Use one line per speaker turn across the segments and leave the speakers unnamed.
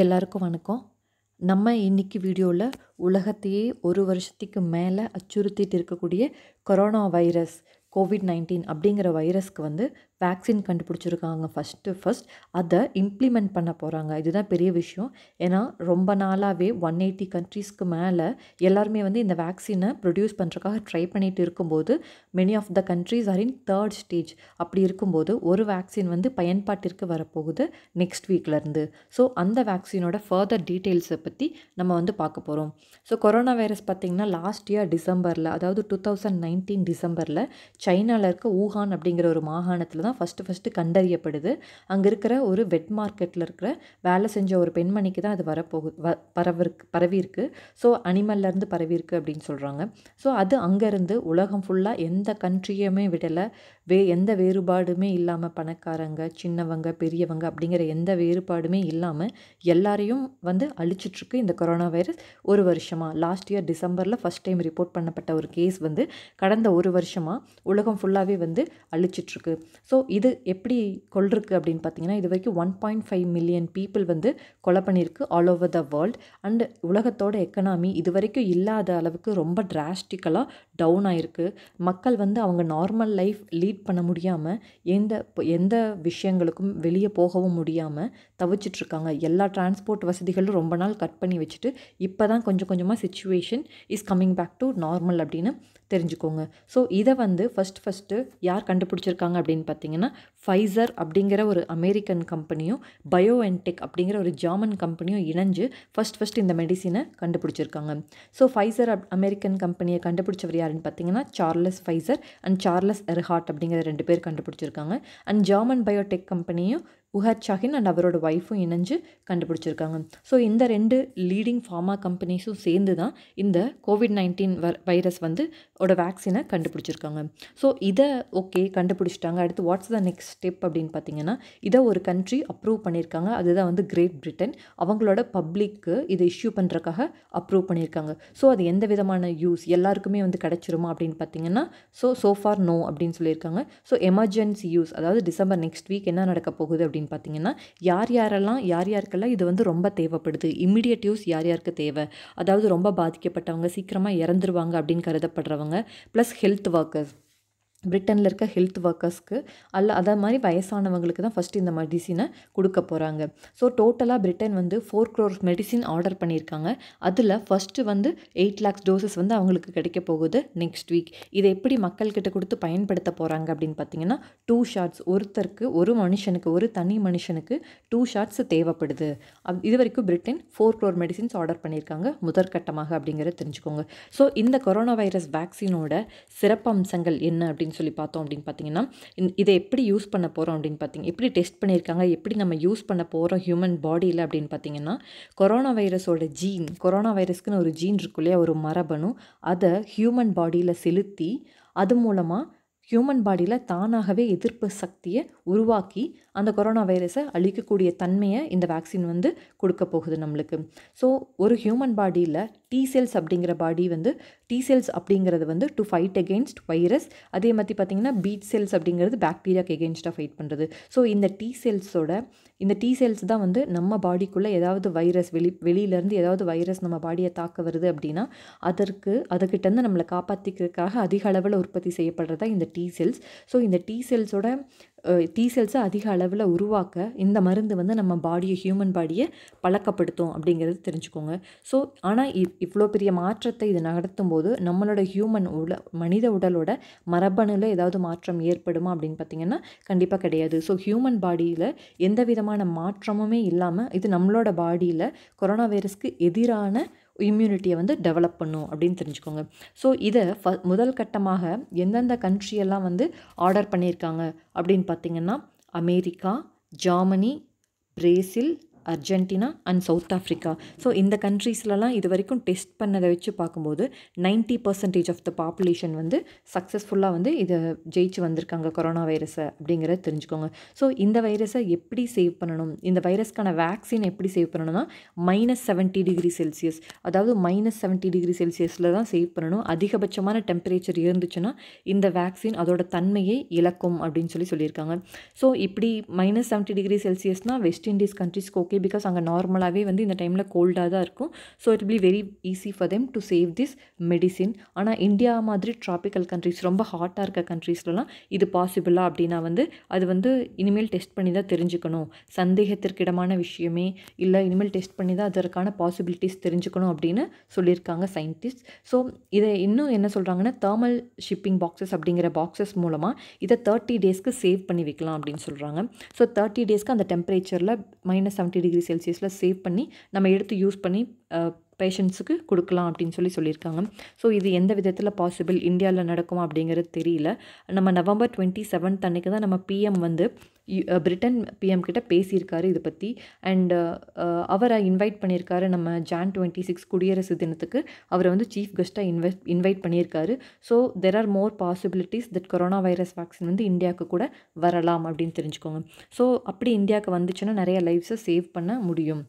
எல்லாருக்கும் வணக்கம் நம்ம இன்றைக்கி வீடியோவில் உலகத்தையே ஒரு வருஷத்துக்கு மேலே அச்சுறுத்திட்டு இருக்கக்கூடிய கொரோனா வைரஸ் கோவிட் நைன்டீன் அப்படிங்கிற வைரஸ்க்கு வந்து வேக்சின் கண்டுபிடிச்சிருக்காங்க ஃபஸ்ட்டு ஃபஸ்ட் அதை இம்ப்ளிமெண்ட் பண்ண போகிறாங்க இதுதான் பெரிய விஷயம் ஏன்னா ரொம்ப நாளாகவே ஒன் எயிட்டி கண்ட்ரீஸ்க்கு மேலே எல்லாருமே வந்து இந்த வேக்சினை ப்ரொடியூஸ் பண்ணுறக்காக ட்ரை பண்ணிகிட்டு இருக்கும்போது many of the countries are in third stage அப்படி இருக்கும்போது ஒரு வேக்சின் வந்து பயன்பாட்டிற்கு வரப்போகுது நெக்ஸ்ட் வீக்லேருந்து ஸோ அந்த வேக்சினோட ஃபர்தர் டீட்டெயில்ஸை பற்றி நம்ம வந்து பார்க்க போகிறோம் ஸோ கொரோனா வைரஸ் பார்த்திங்கன்னா லாஸ்ட் இயர் டிசம்பரில் அதாவது டூ தௌசண்ட் நைன்டீன் டிசம்பரில் சைனாவில் இருக்க ஊஹான் அப்படிங்கிற ஒரு மாகாணத்தில் தான் தான் ஃபஸ்ட்டு ஃபஸ்ட்டு கண்டறியப்படுது அங்கே இருக்கிற ஒரு வெட் மார்க்கெட்டில் இருக்கிற வேலை செஞ்ச ஒரு பெண்மணிக்கு தான் அது வரப்போகு வ பரவிருக்கு பரவியிருக்கு ஸோ அனிமல்லேருந்து பரவியிருக்கு அப்படின்னு சொல்கிறாங்க ஸோ அது அங்கேருந்து உலகம் ஃபுல்லாக எந்த கண்ட்ரியுமே விடலை வே எந்த வேறுபாடுமே இல்லாமல் பணக்காரங்க சின்னவங்க பெரியவங்க அப்படிங்கிற எந்த வேறுபாடுமே இல்லாமல் எல்லாரையும் வந்து அழிச்சிட்ருக்கு இந்த கொரோனா வைரஸ் ஒரு வருஷமாக லாஸ்ட் இயர் டிசம்பரில் ஃபஸ்ட் டைம் ரிப்போர்ட் பண்ணப்பட்ட ஒரு கேஸ் வந்து கடந்த ஒரு வருஷமாக உலகம் ஃபுல்லாகவே வந்து அழிச்சிட்ருக்கு ஸோ இது எப்படி கொள்ருக்கு அப்படின்னு பார்த்தீங்கன்னா இது வரைக்கும் one point five million people வந்து கொலை பண்ணியிருக்கு all over the world and உலகத்தோட எக்கனாமி இது வரைக்கும் இல்லாத அளவுக்கு ரொம்ப டிராஸ்டிக்கலாக டவுன் ஆகிருக்கு மக்கள் வந்து அவங்க நார்மல் லைஃப் லீட் ரீட் பண்ண முடியாமல் எந்த எந்த விஷயங்களுக்கும் வெளியே போகவும் முடியாமல் தவிச்சிட்ருக்காங்க எல்லா டிரான்ஸ்போர்ட் வசதிகளும் ரொம்ப நாள் கட் பண்ணி வச்சுட்டு இப்போ தான் கொஞ்சம் கொஞ்சமாக situation is coming back to normal அப்படின்னு தெரிஞ்சுக்கோங்க ஸோ இதை வந்து ஃபஸ்ட் ஃபஸ்ட்டு யார் கண்டுபிடிச்சிருக்காங்க அப்படின்னு பார்த்தீங்கன்னா ஃபைசர் அப்படிங்கிற ஒரு அமெரிக்கன் கம்பெனியும் பயோஎன்டெக் அப்படிங்கிற ஒரு ஜாமன் கம்பெனியும் இணைஞ்சு ஃபஸ்ட் ஃபஸ்ட் இந்த மெடிசினை கண்டுபிடிச்சிருக்காங்க ஸோ ஃபைசர் அமெரிக்கன் கம்பெனியை கண்டுபிடிச்சவர் யாருன்னு பார்த்தீங்கன்னா Charles Pfizer and Charles Erhart அப்படின்னு அப்படிங்கிற ரெண்டு பேர் கண்டுபிடிச்சிருக்காங்க அண்ட் ஜார்மன் பயோடெக் கம்பெனியும் உஹத் ஷாஹின் அண்ட் அவரோட ஒய்ஃபும் இணைஞ்சு கண்டுபிடிச்சிருக்காங்க ஸோ இந்த ரெண்டு லீடிங் ஃபார்மா கம்பெனிஸும் சேர்ந்து தான் இந்த கோவிட் நைன்டீன் வைரஸ் வந்து ஓட வேக்சினை கண்டுபிடிச்சிருக்காங்க ஸோ இதை ஓகே கண்டுபிடிச்சிட்டாங்க அடுத்து வாட்ஸ் த நெக்ஸ்ட் ஸ்டெப் அப்படின்னு பார்த்தீங்கன்னா இதை ஒரு கண்ட்ரி அப்ரூவ் பண்ணியிருக்காங்க அதுதான் வந்து கிரேட் பிரிட்டன் அவங்களோட பப்ளிக்கு இதை இஷ்யூ பண்ணுறக்காக அப்ரூவ் பண்ணியிருக்காங்க ஸோ அது எந்த விதமான யூஸ் எல்லாருக்குமே வந்து கிடச்சிருமா அப்படின்னு பார்த்தீங்கன்னா ஸோ ஃபார் நோ அப்படின்னு சொல்லியிருக்காங்க ஸோ எமர்ஜென்சி யூஸ் அதாவது டிசம்பர் நெக்ஸ்ட் வீக் என்ன நடக்க போகுது அப்படின்னு அப்படின்னு பார்த்தீங்கன்னா யார் யாரெல்லாம் யார் யாருக்கெல்லாம் இது வந்து ரொம்ப தேவைப்படுது இம்மிடியட் யூஸ் யார் யாருக்கு தேவை அதாவது ரொம்ப பாதிக்கப்பட்டவங்க சீக்கிரமாக இறந்துருவாங்க அப்படின்னு கருதப்படுறவங்க ப்ளஸ் ஹெல்த் ஒர்க்கர்ஸ் பிரிட்டனில் இருக்க ஹெல்த் ஒர்க்கர்ஸ்க்கு அல்ல அதை மாதிரி வயசானவங்களுக்கு தான் ஃபஸ்ட்டு இந்த மெடிசினை கொடுக்க போகிறாங்க ஸோ டோட்டலாக பிரிட்டன் வந்து ஃபோர் க்ரோர் மெடிசின் ஆர்டர் பண்ணியிருக்காங்க அதில் ஃபஸ்ட்டு வந்து எயிட் லேக்ஸ் டோசஸ் வந்து அவங்களுக்கு கிடைக்க போகுது நெக்ஸ்ட் வீக் இதை எப்படி மக்கள்கிட்ட கொடுத்து பயன்படுத்த போகிறாங்க அப்படின்னு பார்த்தீங்கன்னா டூ ஷார்ட்ஸ் ஒருத்தருக்கு ஒரு மனுஷனுக்கு ஒரு தனி மனுஷனுக்கு டூ ஷார்ட்ஸ் தேவைப்படுது அப் இது வரைக்கும் Britain four crore medicines order பண்ணியிருக்காங்க முதற்கட்டமாக அப்படிங்கிறத தெரிஞ்சுக்கோங்க ஸோ இந்த கொரோனா வைரஸ் வேக்சினோட சிறப்பம்சங்கள் என்ன அப்படின்னு அப்படின்னு சொல்லி பார்த்தோம் அப்படின்னு பார்த்தீங்கன்னா இதை எப்படி யூஸ் பண்ண போகிறோம் அப்படின்னு பார்த்தீங்க எப்படி டெஸ்ட் பண்ணியிருக்காங்க எப்படி நம்ம யூஸ் பண்ண போகிறோம் ஹியூமன் பாடியில் அப்படின்னு பார்த்தீங்கன்னா கொரோனா வைரஸோட ஜீன் கொரோனா வைரஸ்க்குன்னு ஒரு ஜீன் இருக்கு இல்லையா ஒரு மரபணு அதை ஹியூமன் பாடியில் செலுத்தி அது மூலமாக ஹியூமன் பாடியில் தானாகவே எதிர்ப்பு சக்தியை உருவாக்கி அந்த கொரோனா வைரஸை அழிக்கக்கூடிய தன்மையை இந்த வேக்சின் வந்து கொடுக்க போகுது நம்மளுக்கு ஸோ ஒரு ஹியூமன் பாடியில் டி செல்ஸ் அப்படிங்கிற பாடி வந்து டி செல்ஸ் அப்படிங்கிறது வந்து டு ஃபைட் எகெயின்ஸ்ட் வைரஸ் அதே மாதிரி பார்த்திங்கன்னா பீட் செல்ஸ் அப்படிங்கிறது பாக்டீரியாக்கு எகேன்ஸ்டாக ஃபைட் பண்ணுறது ஸோ இந்த டி செல்ஸோட இந்த டி செல்ஸ் தான் வந்து நம்ம பாடிக்குள்ளே ஏதாவது வைரஸ் வெளி வெளியிலேருந்து ஏதாவது வைரஸ் நம்ம பாடியை தாக்க வருது அப்படின்னா அதற்கு அதுக்கிட்டேருந்து நம்மளை காப்பாற்றிக்கிறதுக்காக அதிக அளவில் உற்பத்தி செய்யப்படுறதா இந்த டி செல்ஸ் ஸோ இந்த டி செல்ஸோட டீ செல்ஸை அதிக அளவில் உருவாக்க இந்த மருந்து வந்து நம்ம பாடியை ஹியூமன் பாடியை பழக்கப்படுத்தும் அப்படிங்கிறது தெரிஞ்சுக்கோங்க ஸோ ஆனால் இவ்வளோ பெரிய மாற்றத்தை இது நடத்தும் போது நம்மளோட ஹியூமன் உட மனித உடலோட மரபணுவில் ஏதாவது மாற்றம் ஏற்படுமா அப்படின்னு பார்த்தீங்கன்னா கண்டிப்பாக கிடையாது ஸோ ஹியூமன் பாடியில் எந்த விதமான மாற்றமுமே இல்லாமல் இது நம்மளோட பாடியில் கொரோனா வைரஸ்க்கு எதிரான இம்யூனிட்டியை வந்து டெவலப் பண்ணும் அப்படின்னு தெரிஞ்சுக்கோங்க ஸோ இதை ஃப முதல் கட்டமாக எந்தெந்த கண்ட்ரியெல்லாம் வந்து ஆர்டர் பண்ணியிருக்காங்க அப்படின்னு பார்த்திங்கன்னா America Germany Brazil Argentina and South Africa so இந்த கண்ட்ரீஸ்லலாம் இது வரைக்கும் டெஸ்ட் பண்ணதை வச்சு பார்க்கும்போது ninety percentage of the population வந்து சக்ஸஸ்ஃபுல்லாக வந்து இதை ஜெயிச்சு வந்திருக்காங்க கொரோனா வைரஸை அப்படிங்கிறத தெரிஞ்சுக்கோங்க ஸோ இந்த வைரஸை எப்படி சேவ் பண்ணணும் இந்த வைரஸ்க்கான வேக்சின் எப்படி சேவ் பண்ணணும்னா மைனஸ் செவன்ட்டி டிகிரி செல்சியஸ் அதாவது மைனஸ் செவன்ட்டி டிகிரி செல்சியஸில் தான் சேவ் பண்ணணும் அதிகபட்சமான டெம்பரேச்சர் இருந்துச்சுன்னா இந்த வேக்சின் அதோட தன்மையை இழக்கும் அப்படின்னு சொல்லி சொல்லியிருக்காங்க ஸோ இப்படி மைனஸ் செவன்ட்டி டிகிரி செல்சியஸ்னால் வெஸ்ட் இண்டீஸ் கண்ட்ரிஸ்க்கு ஓகே பிகாஸ் அங்கே நார்மலாகவே வந்து இந்த டைமில் கோல்டாக தான் இருக்கும் so it be very easy for them to save this medicine ஆனால் இந்தியா மாதிரி ட்ராபிக்கல் கண்ட்ரிஸ் ரொம்ப ஹாட்டாக இருக்க கண்ட்ரீஸ்லலாம் இது பாசிபிளா அப்படின்னா வந்து அது வந்து இனிமேல் டெஸ்ட் பண்ணி தான் தெரிஞ்சுக்கணும் சந்தேகத்திற்கிடமான விஷயமே இல்லை இனிமேல் டெஸ்ட் பண்ணி தான் அதற்கான பாசிபிலிட்டிஸ் தெரிஞ்சுக்கணும் அப்படின்னு சொல்லியிருக்காங்க சயின்டிஸ்ட் ஸோ இதை இன்னும் என்ன சொல்கிறாங்கன்னா தேர்மல் ஷிப்பிங் பாக்ஸஸ் அப்படிங்கிற பாக்ஸஸ் மூலமாக இதை தேர்ட்டி டேஸ்க்கு சேவ் பண்ணி வைக்கலாம் அப்படின்னு சொல்கிறாங்க ஸோ தேர்ட்டி டேஸ்க்கு அந்த டெம்பரேச்சரில் மைனஸ் செவன்ட்டி டிகிரி செல்சியஸில் சேவ் பண்ணி நம்ம எடுத்து யூஸ் பண்ணி பேஷண்ட்ஸுக்கு கொடுக்கலாம் அப்படின்னு சொல்லி சொல்லியிருக்காங்க ஸோ இது எந்த விதத்தில் பாசிபிள் இந்தியாவில் நடக்கும் அப்படிங்கிறது தெரியல நம்ம நவம்பர் டுவெண்ட்டி செவன்த் அன்றைக்கு தான் நம்ம பிஎம் வந்து பிரிட்டன் பிஎம் கிட்ட பேசியிருக்காரு இதை பற்றி அண்டு அவரை இன்வைட் பண்ணியிருக்காரு நம்ம ஜான் டுவெண்ட்டி சிக்ஸ் குடியரசு தினத்துக்கு அவரை வந்து சீஃப் கெஸ்ட்டாக இன்வெஸ்ட் இன்வைட் பண்ணியிருக்காரு so there are more possibilities that corona virus vaccine வந்து இந்தியாவுக்கு கூட வரலாம் அப்படின்னு தெரிஞ்சுக்கோங்க ஸோ அப்படி இந்தியாவுக்கு வந்துச்சுன்னா நிறைய லைஃப்ஸை சேவ் பண்ண முடியும்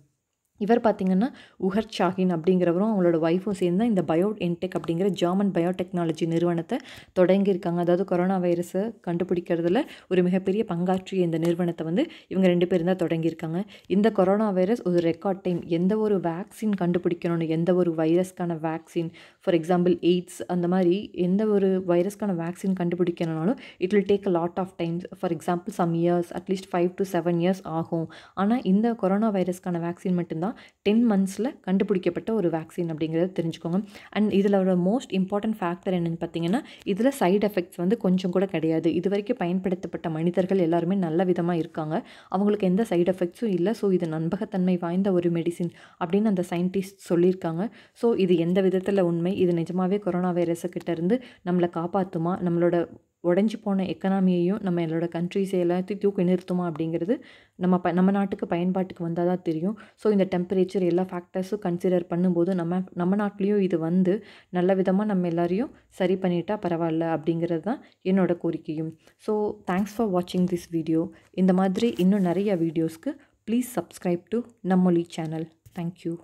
இவர் பார்த்திங்கன்னா உஹர் ஷாஹின் அப்படிங்கிறவரும் அவங்களோட ஒய்ஃபும் சேர்ந்து இந்த பயோ என்டெக் அப்படிங்கிற ஜெர்மன் பயோடெக்னாலஜி நிறுவனத்தை தொடங்கியிருக்காங்க அதாவது கொரோனா வைரஸை கண்டுபிடிக்கிறதுல ஒரு மிகப்பெரிய பங்காற்றிய இந்த நிறுவனத்தை வந்து இவங்க ரெண்டு பேரும் தான் தொடங்கியிருக்காங்க இந்த கொரோனா வைரஸ் ஒரு ரெக்கார்ட் டைம் எந்த ஒரு வேக்சின் கண்டுபிடிக்கணும்னு எந்த ஒரு வைரஸ்க்கான வேக்சின் ஃபார் எக்ஸாம்பிள் எய்ட்ஸ் அந்த மாதிரி எந்த ஒரு வைரஸ்க்கான வேக்சின் கண்டுபிடிக்கணும்னாலும் it will take a lot of times for example some years at least five to seven years ஆகும் ஆனால் இந்த கொரோனா வைரஸ்க்கான வேக்சின் மட்டும்தான் டென் மந்த்ஸில் கண்டுபிடிக்கப்பட்ட ஒரு வேக்சின் அப்படிங்கிறத தெரிஞ்சுக்கோங்க அண்ட் இதில் ஒரு மோஸ்ட் இம்பார்ட்டன்ட் ஃபேக்டர் என்னென்னு பார்த்தீங்கன்னா இதில் சைடு எஃபெக்ட்ஸ் வந்து கொஞ்சம் கூட கிடையாது இது வரைக்கும் பயன்படுத்தப்பட்ட மனிதர்கள் எல்லாருமே நல்ல விதமாக இருக்காங்க அவங்களுக்கு எந்த சைடு எஃபெக்ட்ஸும் இல்லை ஸோ இது நண்பகத்தன்மை வாய்ந்த ஒரு மெடிசின் அப்படின்னு அந்த சயின்டிஸ்ட் சொல்லியிருக்காங்க ஸோ இது எந்த விதத்தில் உண்மை இது நிஜமாகவே கொரோனா வைரஸுக்கிட்டேருந்து நம்மளை காப்பாற்றுமா நம்மளோட உடஞ்சி போன எக்கனாமியையும் நம்ம எல்லோட கண்ட்ரிஸ் எல்லாத்தையும் தூக்கி நிறுத்துமா அப்படிங்கிறது நம்ம ப நம்ம நாட்டுக்கு பயன்பாட்டுக்கு வந்தால் தான் தெரியும் ஸோ இந்த டெம்பரேச்சர் எல்லா ஃபேக்டர்ஸும் கன்சிடர் பண்ணும்போது நம்ம நம்ம நாட்டிலையும் இது வந்து நல்ல விதமாக நம்ம எல்லாரையும் சரி பண்ணிட்டா பரவாயில்ல அப்படிங்கிறது தான் என்னோடய கோரிக்கையும் ஸோ தேங்க்ஸ் ஃபார் வாட்சிங் திஸ் வீடியோ இந்த மாதிரி இன்னும் நிறைய வீடியோஸ்க்கு ப்ளீஸ் சப்ஸ்கிரைப் டு நம்மொழி சேனல் தேங்க்யூ